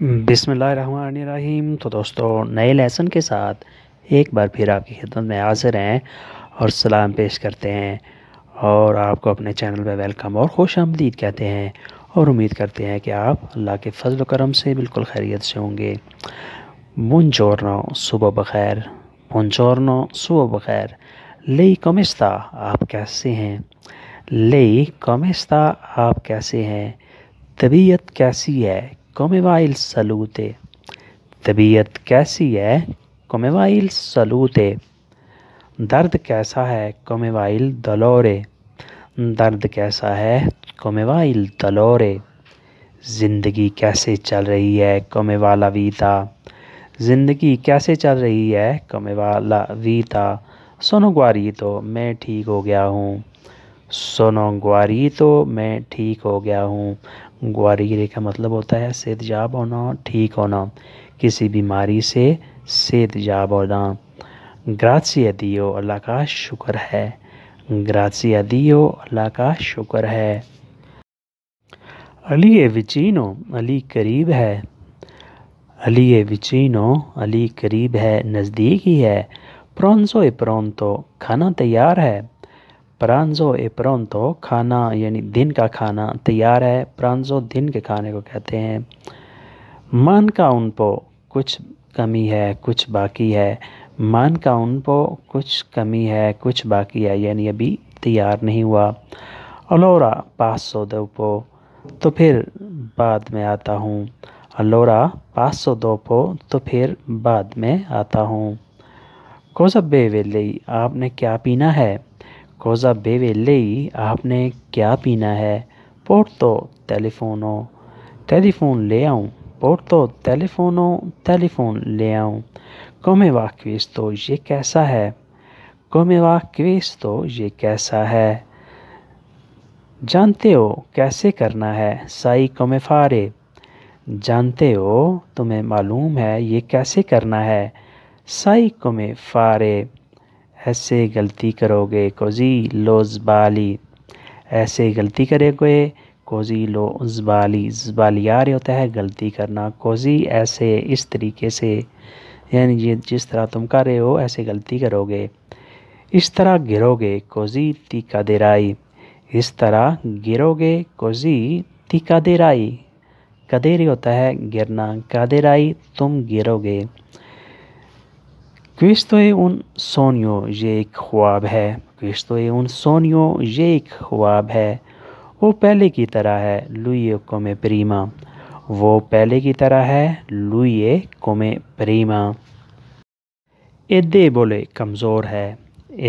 हम्म। बिसमीम तो दोस्तों नए लेसन के साथ एक बार फिर आपकी खिदमत में हाजिर हैं और सलाम पेश करते हैं और आपको अपने चैनल पर वेलकम और खुश आमदीद कहते हैं और उम्मीद करते हैं कि आप अल्लाह के फजल करम से बिल्कुल खैरियत से होंगे चोरनो सुबह बखैर चोरनो सुबह बखैर लई कमिश्ता आप कैसे हैं लई कमिश्ता आप कैसे हैं तबीयत कैसी है कोमेवा इल सलूते तबीयत कैसी है कोमेवा इल सलूते दर्द कैसा है कमे वाइल दलोरे दर्द कैसा है कोमेवा इल दलोरे ज़िंदगी कैसे चल रही है कमे वाला वीता ज़िंदगी कैसे चल रही है कमे वाला वीता सोनो ग्वारी तो मैं ठीक हो गया हूँ सोनो ग्वारी तो मैं ठीक हो गया हूँ ग्वारीगिरी का मतलब होता है सेतजाब होना ठीक होना किसी बीमारी से सेतजाब होना ग्रासिया दियो अल्लाह का शुक्र है ग्रासिया दियो अल्लाह का शुक्र है अली ए विचिनो अली करीब है अली ए विचिनो अली करीब है नज़दीक ही है प्रोंसो ए प्रोंतो खाना तैयार है प्रांजो ए प्रोंतो खाना यानी दिन का खाना तैयार है प्रांजो दिन के खाने को कहते हैं मान का उनपो कुछ कमी है कुछ बाकी है मान का उनपो कुछ कमी है कुछ बाकी है यानी अभी तैयार नहीं हुआ अलोरा पास सौ पो तो फिर बाद में आता हूँ अलोरा पास सौ पो तो फिर बाद में आता हूँ कोसबे बेवेली आपने क्या पीना है कोजा बेवे ले आपने क्या पीना है तो टेलीफोनो टेलीफोन ले आऊँ तो टेलीफोनो टेलीफोन ले आऊँ कोमे वा तो ये कैसा है कोमे वा तो ये कैसा है जानते हो कैसे करना है साई कोमे फारे जानते हो तुम्हें मालूम है ये कैसे करना है साई कोमे फारे ऐसे गलती करोगे कोजी लो जबाली ऐसे गलती करोगे कोजी लो जबाली जबाली आ जबालियार होता है गलती करना कोजी ऐसे इस तरीके से यानी ये जिस तरह तुम कर रहे हो ऐसे गलती करोगे इस तरह गिरोगे कोजी तीका देराई इस तरह गिरोगे कोजी तीका देराई कदेरी होता है गिरना कादेराई तुम गिरोगे क्रिस्तो उन सोनियो ये एक ख्वाब है क्रिस्तो उन सोनियो ये एक ख्वाब है वो पहले की तरह है लुइए कोमे प्रीमा वो पहले की तरह है लुइए कोमे प्रीमा एदे बोले कमज़ोर है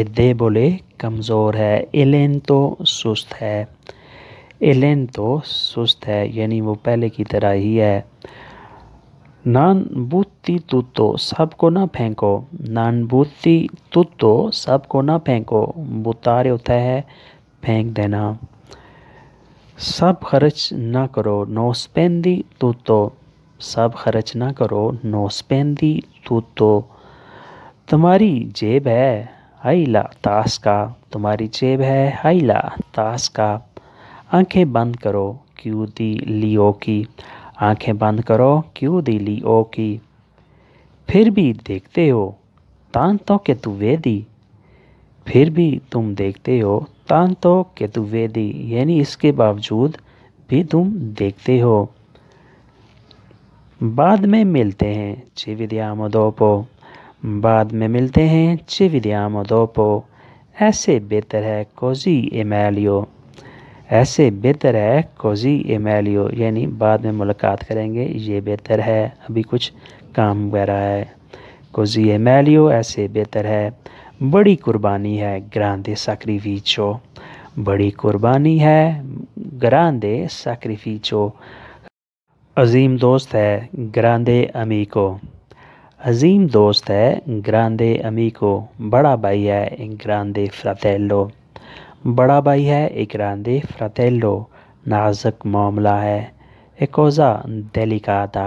एदे बोले कमज़ोर है एलेन तो सुस्त है एलेन तो सुस्त है यानी वो पहले की तरह ही है नान बूती तू सबको ना फेंको नान बूती तू तो सबको ना फेंको बुतारे होता है फेंक देना सब खर्च ना करो नौसपेंदी तू तो सब खर्च ना करो नौसपेंदी तू तो तुम्हारी जेब है हाईला ताश का तुम्हारी जेब है हाईला ताश का आंखें बंद करो दी लियो की आंखें बंद करो क्यों दिली ओ की फिर भी देखते हो तान तो के तु वेदी फिर भी तुम देखते हो तान तो के तु वेदी यानी इसके बावजूद भी तुम देखते हो बाद में मिलते हैं चिविद्याम दोपो बाद में मिलते हैं चिविद्याम दोपो ऐसे बेहतर है कोजी एमैलियो ऐसे बेहतर है कोजी एमेलियो यानी बाद में मुलाकात करेंगे ये बेहतर है अभी कुछ काम वगैरह है कोजी एमेलियो ऐसे बेहतर है बड़ी कुर्बानी है ग्रांदे सैक्रिफिचो बड़ी कुर्बानी है ग्रांदे चो अजीम दोस्त है ग्रांदे अमी को अजीम दोस्त है ग्रांदे अमी को बड़ा भाई है ग्रांदे फ्रातेलो बड़ा भाई है इकरांदे फ्रतेलो नाजुक मामला है एक ओज़ा दलिकाता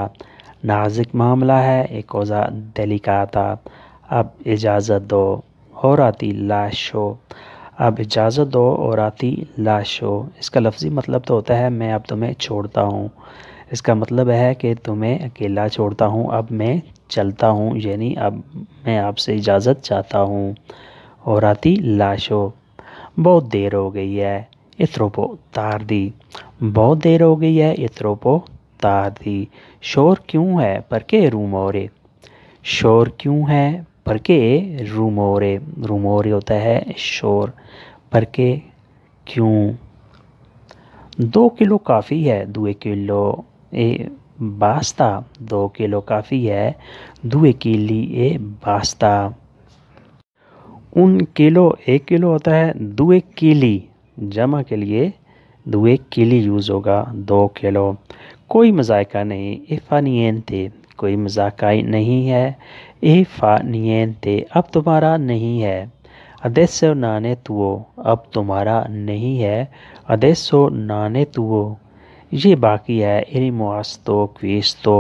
नाजुक मामला है एक ओज़ा दलिकाता अब इजाज़त दो और आती लाशो अब इजाज़त दो और आती लाशो इसका लफ्ज़ी मतलब तो होता है मैं अब तुम्हें छोड़ता हूँ इसका मतलब है कि तुम्हें अकेला छोड़ता हूँ अब मैं चलता हूँ यानी अब मैं आपसे इजाज़त चाहता हूँ और आती लाशो बहुत देर हो गई है इसरो पो उतार दी बहुत देर हो गई है इसरो पो उतार दी शोर क्यों है पर के रूमोरे शोर क्यों है पर के रूमोरे रूमोरे होता है शोर पर के क्यों दो किलो काफ़ी है दुए किलो ए बास्ता दो किलो काफ़ी है दुए किली ए बास्ता उन किलो एक किलो होता है दुए किली जमा के लिए दुए किली यूज़ होगा दो किलो कोई मजायका नहीं नियन थे कोई मजाका नहीं है नियन थे अब तुम्हारा नहीं है अदेसो नाने तुओ अब तुम्हारा नहीं है अदेसो नाने तुओ ये बाकी है इरी मुआस्तो तो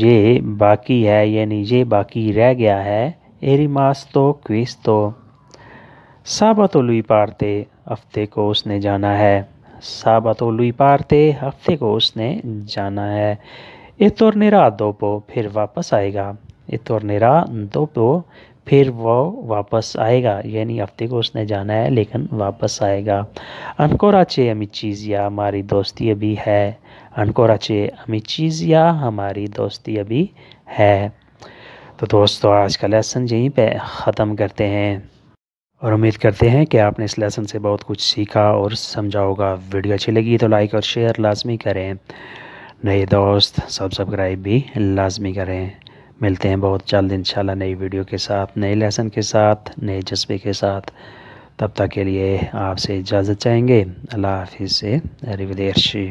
ये बाकी है यानी ये बाकी रह गया है एरिमास्तो क्विस्तो साबतो लुई पारते हफ्ते को उसने जाना है साबतो लुई पारते हफ्ते को उसने जाना है ए दो दोपो फिर वापस आएगा ए दो दोपो फिर वो वापस आएगा यानी हफ्ते को उसने जाना है लेकिन वापस आएगा अनकोरा चे अमी चीज़ या हमारी दोस्ती अभी है अनकोरा चे अमी चीज़ या हमारी दोस्ती अभी है तो दोस्तों आज का लेसन यहीं पे ख़त्म करते हैं और उम्मीद करते हैं कि आपने इस लेसन से बहुत कुछ सीखा और समझा होगा वीडियो अच्छी लगी तो लाइक और शेयर लाजमी करें नए दोस्त सब्सक्राइब भी लाजमी करें मिलते हैं बहुत जल्द इन नई वीडियो के साथ नए लेसन के साथ नए जज्बे के साथ तब तक के लिए आपसे इजाज़त चाहेंगे अल्लाह हाफि से रिवदेर्शी